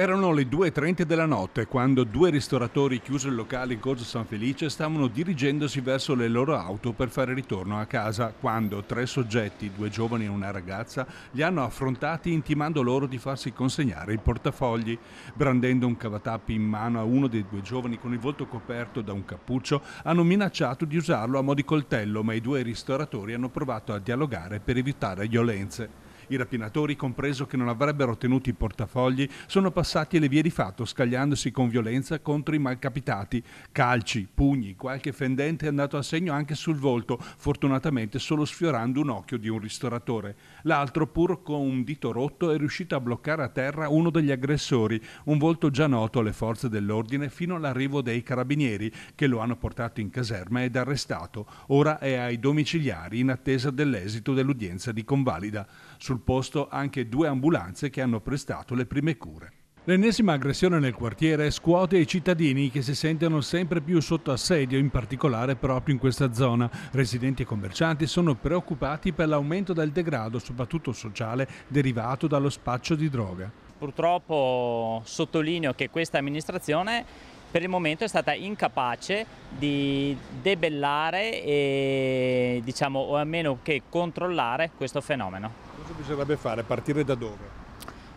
Erano le 2.30 della notte quando due ristoratori chiuso il locale in Corso San Felice stavano dirigendosi verso le loro auto per fare ritorno a casa quando tre soggetti, due giovani e una ragazza, li hanno affrontati intimando loro di farsi consegnare il portafogli. Brandendo un cavatappi in mano a uno dei due giovani con il volto coperto da un cappuccio, hanno minacciato di usarlo a mo' di coltello ma i due ristoratori hanno provato a dialogare per evitare violenze. I rapinatori, compreso che non avrebbero tenuto i portafogli, sono passati le vie di fatto, scagliandosi con violenza contro i malcapitati. Calci, pugni, qualche fendente è andato a segno anche sul volto, fortunatamente solo sfiorando un occhio di un ristoratore. L'altro, pur con un dito rotto, è riuscito a bloccare a terra uno degli aggressori, un volto già noto alle forze dell'ordine fino all'arrivo dei carabinieri, che lo hanno portato in caserma ed arrestato. Ora è ai domiciliari in attesa dell'esito dell'udienza di convalida. Sul sul posto anche due ambulanze che hanno prestato le prime cure. L'ennesima aggressione nel quartiere scuote i cittadini che si sentono sempre più sotto assedio, in particolare proprio in questa zona. Residenti e commercianti sono preoccupati per l'aumento del degrado, soprattutto sociale, derivato dallo spaccio di droga. Purtroppo sottolineo che questa amministrazione per il momento è stata incapace di debellare e, diciamo, o almeno che controllare questo fenomeno cosa bisognerebbe fare? Partire da dove?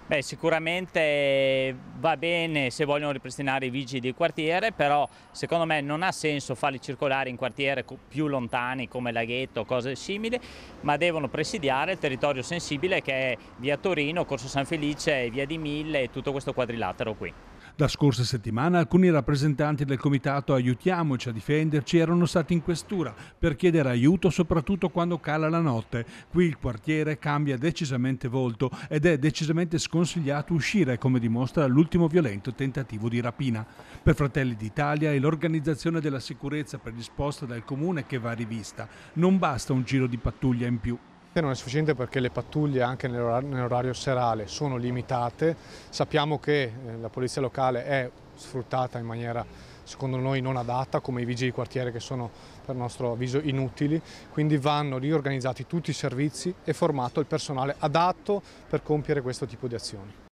Beh, sicuramente va bene se vogliono ripristinare i vigili del quartiere, però secondo me non ha senso farli circolare in quartiere più lontani come Laghetto o cose simili, ma devono presidiare il territorio sensibile che è via Torino, Corso San Felice, via di Mille e tutto questo quadrilatero qui. La scorsa settimana alcuni rappresentanti del comitato Aiutiamoci a difenderci erano stati in questura per chiedere aiuto soprattutto quando cala la notte. Qui il quartiere cambia decisamente volto ed è decisamente sconsigliato uscire come dimostra l'ultimo violento tentativo di rapina. Per Fratelli d'Italia è l'organizzazione della sicurezza predisposta dal comune che va rivista. Non basta un giro di pattuglia in più. Non è sufficiente perché le pattuglie anche nell'orario serale sono limitate, sappiamo che eh, la polizia locale è sfruttata in maniera secondo noi non adatta, come i vigili di quartiere che sono per nostro avviso inutili, quindi vanno riorganizzati tutti i servizi e formato il personale adatto per compiere questo tipo di azioni.